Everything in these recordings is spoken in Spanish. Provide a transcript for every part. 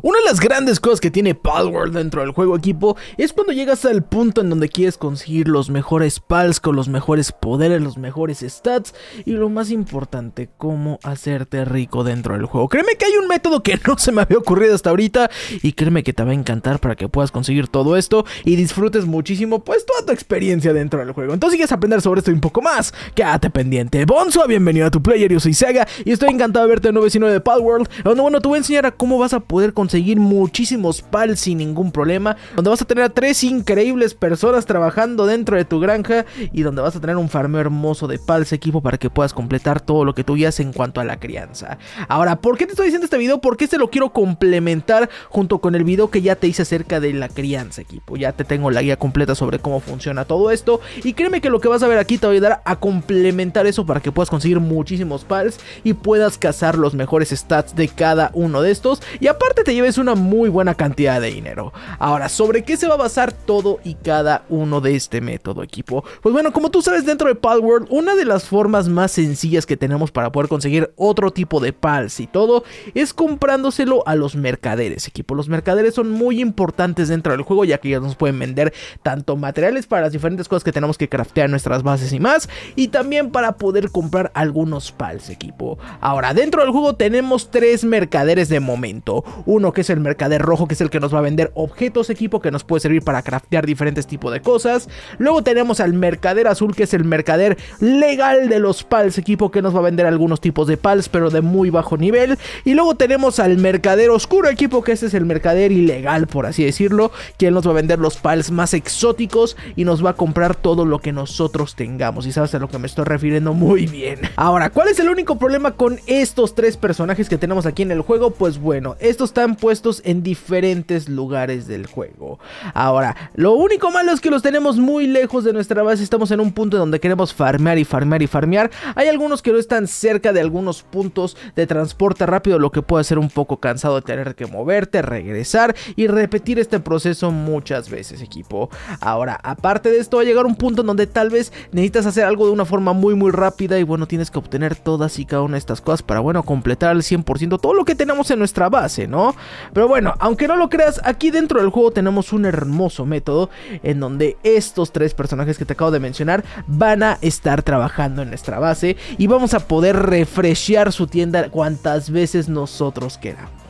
Una de las grandes cosas que tiene Palworld dentro del juego equipo es cuando llegas al punto en donde quieres conseguir los mejores pals con los mejores poderes, los mejores stats y lo más importante, cómo hacerte rico dentro del juego. Créeme que hay un método que no se me había ocurrido hasta ahorita y créeme que te va a encantar para que puedas conseguir todo esto y disfrutes muchísimo pues toda tu experiencia dentro del juego. Entonces si quieres aprender sobre esto un poco más, quédate pendiente. Bonzo, bienvenido a tu player, yo soy Sega y estoy encantado de verte en 99 de Palworld, donde bueno te voy a enseñar a cómo vas a poder conseguir conseguir muchísimos pals sin ningún problema, donde vas a tener a tres increíbles personas trabajando dentro de tu granja y donde vas a tener un farmeo hermoso de pals equipo para que puedas completar todo lo que tú guías en cuanto a la crianza. Ahora, ¿por qué te estoy diciendo este video? Porque este lo quiero complementar junto con el video que ya te hice acerca de la crianza equipo. Ya te tengo la guía completa sobre cómo funciona todo esto y créeme que lo que vas a ver aquí te va a ayudar a complementar eso para que puedas conseguir muchísimos pals y puedas cazar los mejores stats de cada uno de estos y aparte te lleves una muy buena cantidad de dinero. Ahora, ¿sobre qué se va a basar todo y cada uno de este método, equipo? Pues bueno, como tú sabes, dentro de Palworld World, una de las formas más sencillas que tenemos para poder conseguir otro tipo de pals y todo es comprándoselo a los mercaderes, equipo. Los mercaderes son muy importantes dentro del juego, ya que ellos nos pueden vender tanto materiales para las diferentes cosas que tenemos que craftear nuestras bases y más, y también para poder comprar algunos pals, equipo. Ahora, dentro del juego tenemos tres mercaderes de momento. Uno que es el mercader rojo, que es el que nos va a vender objetos, equipo que nos puede servir para craftear diferentes tipos de cosas. Luego tenemos al mercader azul, que es el mercader legal de los pals, equipo que nos va a vender algunos tipos de pals, pero de muy bajo nivel. Y luego tenemos al mercader oscuro, equipo que este es el mercader ilegal, por así decirlo, quien nos va a vender los pals más exóticos y nos va a comprar todo lo que nosotros tengamos. Y sabes a lo que me estoy refiriendo muy bien. Ahora, ¿cuál es el único problema con estos tres personajes que tenemos aquí en el juego? Pues bueno, estos están puestos en diferentes lugares del juego. Ahora, lo único malo es que los tenemos muy lejos de nuestra base, estamos en un punto donde queremos farmear y farmear y farmear. Hay algunos que no están cerca de algunos puntos de transporte rápido, lo que puede ser un poco cansado de tener que moverte, regresar y repetir este proceso muchas veces, equipo. Ahora, aparte de esto, va a llegar un punto en donde tal vez necesitas hacer algo de una forma muy muy rápida y bueno, tienes que obtener todas y cada una de estas cosas para bueno, completar al 100% todo lo que tenemos en nuestra base, ¿no? Pero bueno, aunque no lo creas, aquí dentro del juego tenemos un hermoso método en donde estos tres personajes que te acabo de mencionar van a estar trabajando en nuestra base y vamos a poder refreshear su tienda cuantas veces nosotros queramos.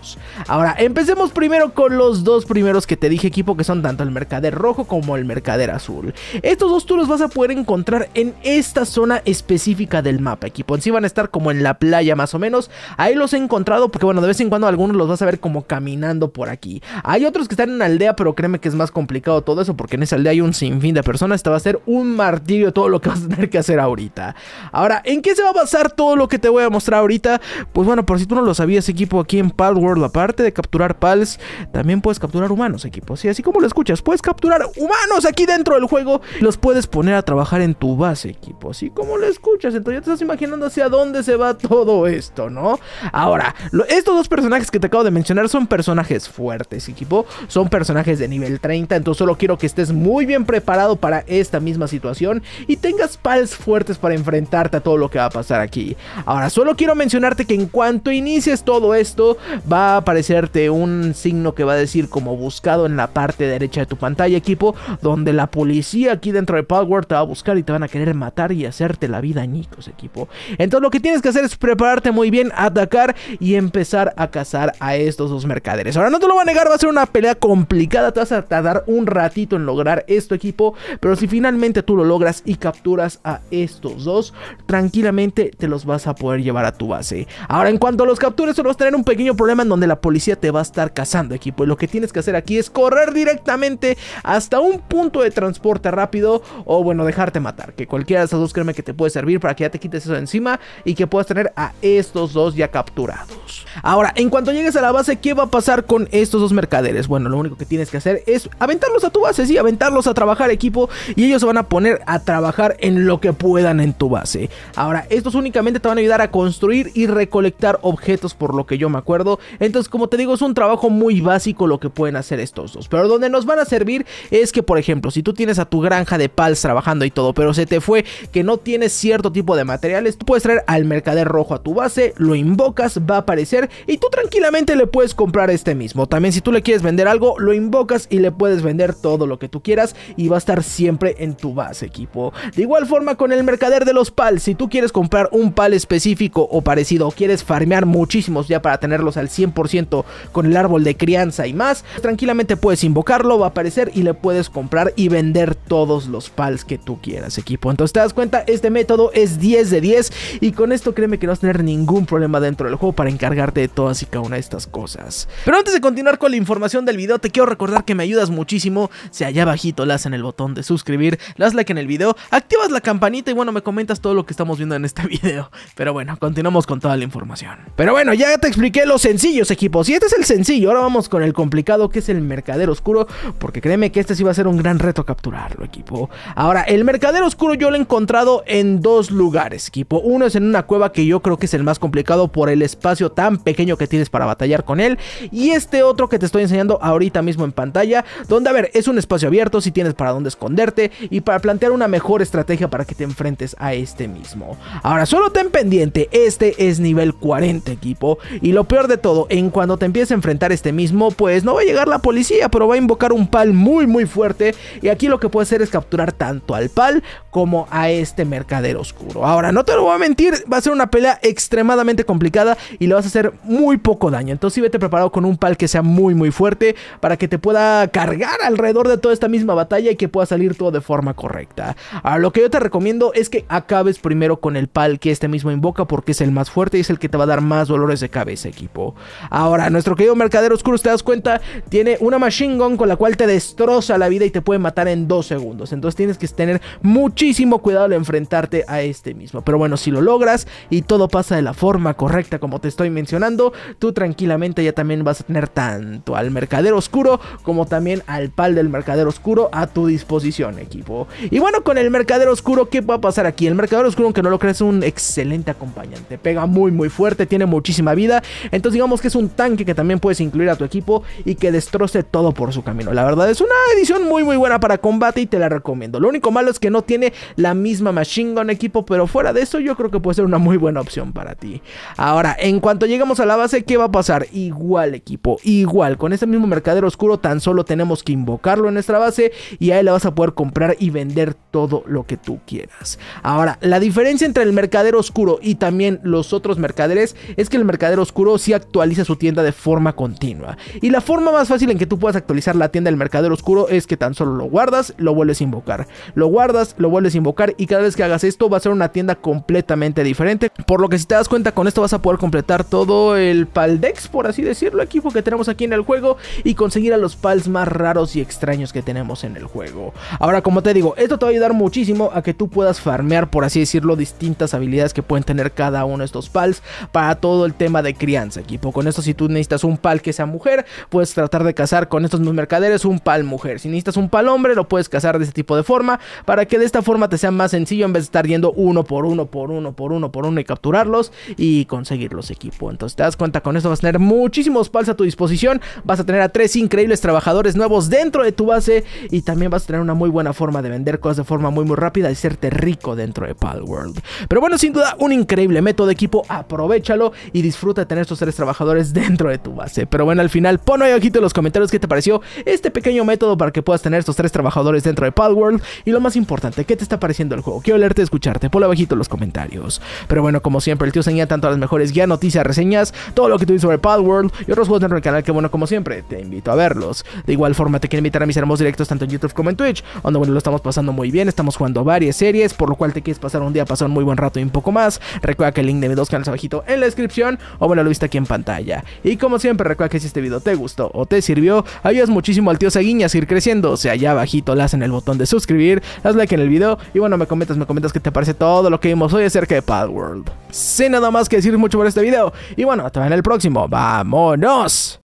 Ahora, empecemos primero con los dos primeros que te dije equipo, que son tanto el mercader rojo como el mercader azul. Estos dos tú los vas a poder encontrar en esta zona específica del mapa, equipo. En sí van a estar como en la playa más o menos. Ahí los he encontrado porque bueno, de vez en cuando algunos los vas a ver como caminando por aquí. Hay otros que están en aldea, pero créeme que es más complicado todo eso porque en esa aldea hay un sinfín de personas. Esto va a ser un martirio todo lo que vas a tener que hacer ahorita. Ahora, ¿en qué se va a basar todo lo que te voy a mostrar ahorita? Pues bueno, por si tú no lo sabías, equipo, aquí en Palworld la aparte de capturar pals, también puedes capturar humanos, equipo. Sí, así como lo escuchas, puedes capturar humanos aquí dentro del juego. Los puedes poner a trabajar en tu base, equipo. Así como lo escuchas. Entonces ya te estás imaginando hacia dónde se va todo esto, ¿no? Ahora, estos dos personajes que te acabo de mencionar son personajes fuertes, equipo. Son personajes de nivel 30. Entonces solo quiero que estés muy bien preparado para esta misma situación. Y tengas pals fuertes para enfrentarte a todo lo que va a pasar aquí. Ahora, solo quiero mencionarte que en cuanto inicies todo esto, va a aparecerte un signo que va a decir como buscado en la parte derecha de tu pantalla, equipo, donde la policía aquí dentro de Power te va a buscar y te van a querer matar y hacerte la vida añicos, equipo. Entonces lo que tienes que hacer es prepararte muy bien, atacar y empezar a cazar a estos dos mercaderes. Ahora no te lo voy a negar, va a ser una pelea complicada, te vas a tardar un ratito en lograr esto, equipo, pero si finalmente tú lo logras y capturas a estos dos, tranquilamente te los vas a poder llevar a tu base. Ahora en cuanto los captures, solo vas a tener un pequeño problema donde la policía te va a estar cazando, equipo. Y lo que tienes que hacer aquí es correr directamente hasta un punto de transporte rápido o, bueno, dejarte matar. Que cualquiera de esas dos, créeme que te puede servir para que ya te quites eso de encima y que puedas tener a estos dos ya capturados. Ahora, en cuanto llegues a la base, ¿qué va a pasar con estos dos mercaderes? Bueno, lo único que tienes que hacer es aventarlos a tu base, sí, aventarlos a trabajar, equipo. Y ellos se van a poner a trabajar en lo que puedan en tu base. Ahora, estos únicamente te van a ayudar a construir y recolectar objetos, por lo que yo me acuerdo. Entonces, como te digo, es un trabajo muy básico lo que pueden hacer estos dos. Pero donde nos van a servir es que, por ejemplo, si tú tienes a tu granja de pals trabajando y todo, pero se te fue que no tienes cierto tipo de materiales, tú puedes traer al mercader rojo a tu base, lo invocas, va a aparecer y tú tranquilamente le puedes comprar este mismo. También si tú le quieres vender algo, lo invocas y le puedes vender todo lo que tú quieras y va a estar siempre en tu base, equipo. De igual forma con el mercader de los pals, si tú quieres comprar un pal específico o parecido o quieres farmear muchísimos ya para tenerlos al 100%, ciento con el árbol de crianza y más, tranquilamente puedes invocarlo, va a aparecer y le puedes comprar y vender todos los pals que tú quieras, equipo. Entonces te das cuenta, este método es 10 de 10 y con esto créeme que no vas a tener ningún problema dentro del juego para encargarte de todas y cada una de estas cosas. Pero antes de continuar con la información del video, te quiero recordar que me ayudas muchísimo si allá abajito las en el botón de suscribir, las like en el video, activas la campanita y bueno, me comentas todo lo que estamos viendo en este video. Pero bueno, continuamos con toda la información. Pero bueno, ya te expliqué lo sencillo equipos. Y este es el sencillo. Ahora vamos con el complicado, que es el mercader oscuro. Porque créeme que este sí va a ser un gran reto capturarlo, equipo. Ahora, el mercader oscuro yo lo he encontrado en dos lugares, equipo. Uno es en una cueva que yo creo que es el más complicado por el espacio tan pequeño que tienes para batallar con él. Y este otro que te estoy enseñando ahorita mismo en pantalla. Donde, a ver, es un espacio abierto, si tienes para dónde esconderte. Y para plantear una mejor estrategia para que te enfrentes a este mismo. Ahora, solo ten pendiente, este es nivel 40, equipo. Y lo peor de todo en cuando te empiece a enfrentar este mismo, pues no va a llegar la policía, pero va a invocar un pal muy muy fuerte y aquí lo que puede hacer es capturar tanto al pal como a este mercader oscuro. Ahora, no te lo voy a mentir, va a ser una pelea extremadamente complicada y le vas a hacer muy poco daño. Entonces sí vete preparado con un pal que sea muy muy fuerte para que te pueda cargar alrededor de toda esta misma batalla y que pueda salir todo de forma correcta. Ahora, lo que yo te recomiendo es que acabes primero con el pal que este mismo invoca porque es el más fuerte y es el que te va a dar más dolores de cabeza equipo. Ahora, nuestro querido Mercadero oscuro, si te das cuenta, tiene una machine gun con la cual te destroza la vida y te puede matar en dos segundos. Entonces tienes que tener muchísimo cuidado al enfrentarte a este mismo. Pero bueno, si lo logras y todo pasa de la forma correcta como te estoy mencionando, tú tranquilamente ya también vas a tener tanto al Mercadero oscuro como también al pal del Mercadero oscuro a tu disposición, equipo. Y bueno, con el Mercadero oscuro, ¿qué va a pasar aquí? El Mercadero oscuro, aunque no lo creas, es un excelente acompañante. Pega muy, muy fuerte, tiene muchísima vida. Entonces, digamos que es un tanque que también puedes incluir a tu equipo y que destroce todo por su camino. La verdad es una edición muy muy buena para combate y te la recomiendo. Lo único malo es que no tiene la misma Machine Gun equipo, pero fuera de eso yo creo que puede ser una muy buena opción para ti. Ahora, en cuanto Llegamos a la base, ¿qué va a pasar? Igual equipo, igual. Con ese mismo mercader oscuro tan solo tenemos que invocarlo en nuestra base y ahí la vas a poder comprar y vender todo lo que tú quieras. Ahora, la diferencia entre el mercader oscuro y también los otros mercaderes es que el mercader oscuro si actualiza su tienda de forma continua. Y la forma más fácil en que tú puedas actualizar la tienda del mercader oscuro es que tan solo lo guardas, lo vuelves a invocar. Lo guardas, lo vuelves a invocar y cada vez que hagas esto va a ser una tienda completamente diferente. Por lo que si te das cuenta con esto vas a poder completar todo el Paldex, por así decirlo, equipo que tenemos aquí en el juego y conseguir a los Pals más raros y extraños que tenemos en el juego. Ahora, como te digo, esto te va a ayudar muchísimo a que tú puedas farmear, por así decirlo, distintas habilidades que pueden tener cada uno de estos Pals para todo el tema de crianza, equipo con esto, si tú necesitas un pal que sea mujer, puedes tratar de cazar con estos mercaderes un pal mujer. Si necesitas un pal hombre, lo puedes cazar de este tipo de forma, para que de esta forma te sea más sencillo en vez de estar yendo uno por uno, por uno, por uno, por uno y capturarlos y conseguir los equipo. Entonces te das cuenta, con esto vas a tener muchísimos pals a tu disposición, vas a tener a tres increíbles trabajadores nuevos dentro de tu base y también vas a tener una muy buena forma de vender cosas de forma muy muy rápida y serte rico dentro de Pal World. Pero bueno, sin duda un increíble método de equipo, aprovechalo y disfruta de tener estos tres trabajadores dentro de tu base. Pero bueno, al final pon ahí abajito en los comentarios qué te pareció este pequeño método para que puedas tener estos tres trabajadores dentro de World Y lo más importante, ¿qué te está pareciendo el juego? Quiero leerte, escucharte, ponlo abajito en los comentarios. Pero bueno, como siempre, el tío enseña tanto las mejores guías noticias, reseñas, todo lo que tú dices sobre World y otros juegos dentro del canal que bueno, como siempre, te invito a verlos. De igual forma, te quiero invitar a mis hermosos directos tanto en YouTube como en Twitch, donde bueno, lo estamos pasando muy bien, estamos jugando varias series, por lo cual te quieres pasar un día, pasar un muy buen rato y un poco más. Recuerda que el link de mis dos canales abajito en la descripción, o bueno, lo viste aquí en pantalla. Y como siempre, recuerda que si este video te gustó o te sirvió, ayudas muchísimo al tío Saguín a seguir creciendo. O sea, allá abajito las en el botón de suscribir, haz like en el video y bueno, me comentas, me comentas que te parece todo lo que vimos hoy acerca de Pad World. Sin nada más que decir mucho por este video. Y bueno, hasta en el próximo. ¡Vámonos!